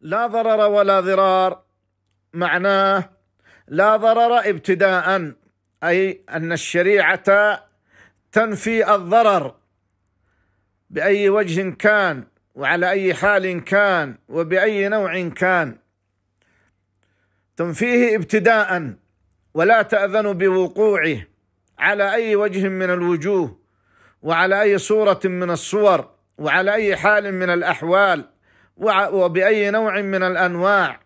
لا ضرر ولا ضرار معناه لا ضرر ابتداء اي ان الشريعه تنفي الضرر باي وجه كان وعلى اي حال كان وباي نوع كان تنفيه ابتداء ولا تاذن بوقوعه على اي وجه من الوجوه وعلى اي صوره من الصور وعلى اي حال من الاحوال وبأي نوع من الأنواع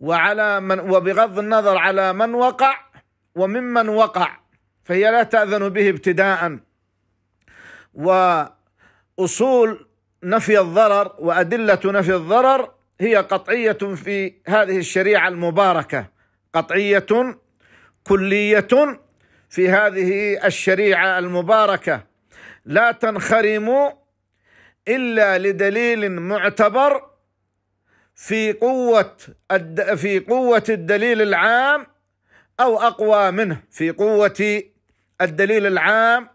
وعلى من وبغض النظر على من وقع وممن وقع فهي لا تأذن به ابتداء وأصول نفي الضرر وأدلة نفي الضرر هي قطعية في هذه الشريعة المباركة قطعية كلية في هذه الشريعة المباركة لا تنخرم إلا لدليل معتبر في قوة في قوة الدليل العام أو أقوى منه في قوة الدليل العام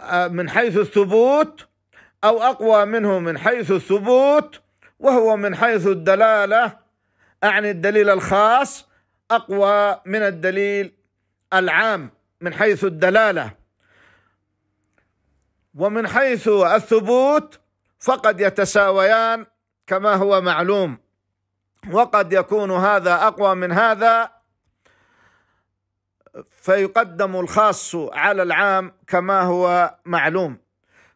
آه، من حيث الثبوت أو أقوى منه من حيث الثبوت وهو من حيث الدلالة أعني الدليل الخاص أقوى من الدليل العام من حيث الدلالة ومن حيث الثبوت فقد يتساويان كما هو معلوم وقد يكون هذا اقوى من هذا فيقدم الخاص على العام كما هو معلوم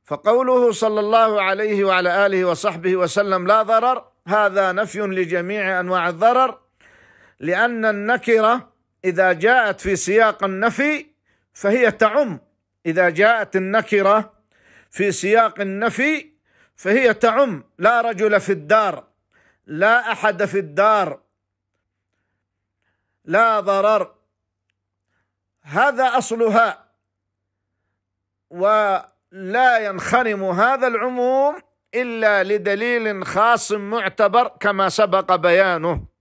فقوله صلى الله عليه وعلى اله وصحبه وسلم لا ضرر هذا نفي لجميع انواع الضرر لان النكره اذا جاءت في سياق النفي فهي تعم اذا جاءت النكره في سياق النفي فهي تعم لا رجل في الدار لا احد في الدار لا ضرر هذا اصلها ولا ينخرم هذا العموم الا لدليل خاص معتبر كما سبق بيانه